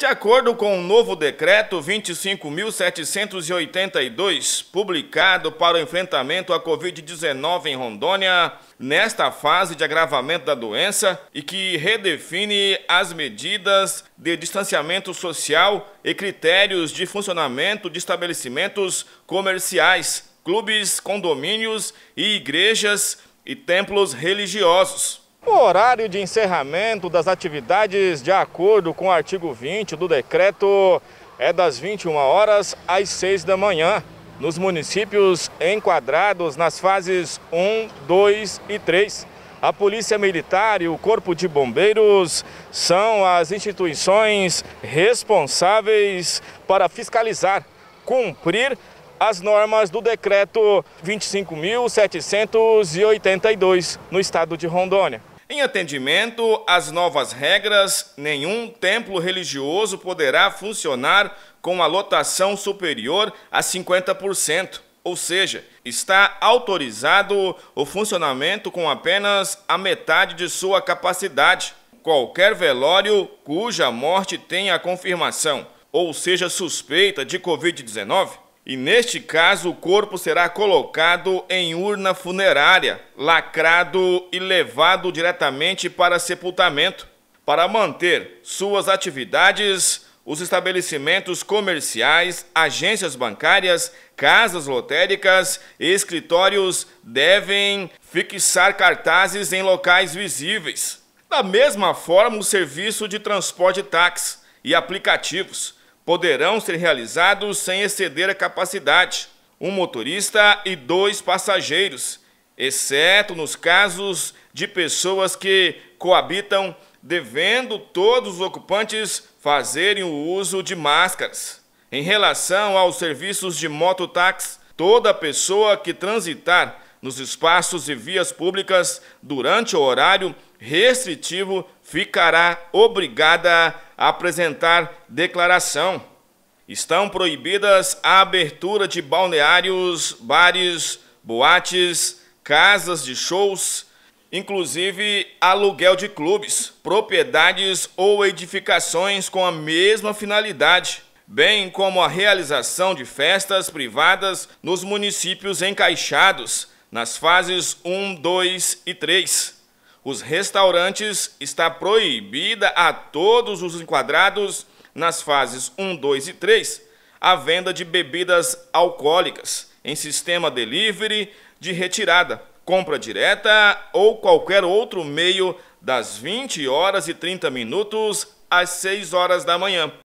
De acordo com o um novo decreto 25.782, publicado para o enfrentamento à Covid-19 em Rondônia, nesta fase de agravamento da doença e que redefine as medidas de distanciamento social e critérios de funcionamento de estabelecimentos comerciais, clubes, condomínios e igrejas e templos religiosos. O horário de encerramento das atividades, de acordo com o artigo 20 do decreto, é das 21 horas às 6 da manhã, nos municípios enquadrados nas fases 1, 2 e 3. A Polícia Militar e o Corpo de Bombeiros são as instituições responsáveis para fiscalizar, cumprir as normas do decreto 25.782 no estado de Rondônia. Em atendimento às novas regras, nenhum templo religioso poderá funcionar com a lotação superior a 50%, ou seja, está autorizado o funcionamento com apenas a metade de sua capacidade. Qualquer velório cuja morte tenha confirmação ou seja suspeita de Covid-19 e neste caso, o corpo será colocado em urna funerária, lacrado e levado diretamente para sepultamento. Para manter suas atividades, os estabelecimentos comerciais, agências bancárias, casas lotéricas e escritórios devem fixar cartazes em locais visíveis. Da mesma forma, o serviço de transporte táxi e aplicativos poderão ser realizados sem exceder a capacidade, um motorista e dois passageiros, exceto nos casos de pessoas que coabitam, devendo todos os ocupantes fazerem o uso de máscaras. Em relação aos serviços de mototáxi, toda pessoa que transitar nos espaços e vias públicas durante o horário restritivo ficará obrigada a apresentar declaração. Estão proibidas a abertura de balneários, bares, boates, casas de shows, inclusive aluguel de clubes, propriedades ou edificações com a mesma finalidade, bem como a realização de festas privadas nos municípios encaixados nas fases 1, 2 e 3 os restaurantes está proibida a todos os enquadrados nas fases 1, 2 e 3 a venda de bebidas alcoólicas em sistema delivery de retirada, compra direta ou qualquer outro meio das 20 horas e 30 minutos às 6 horas da manhã.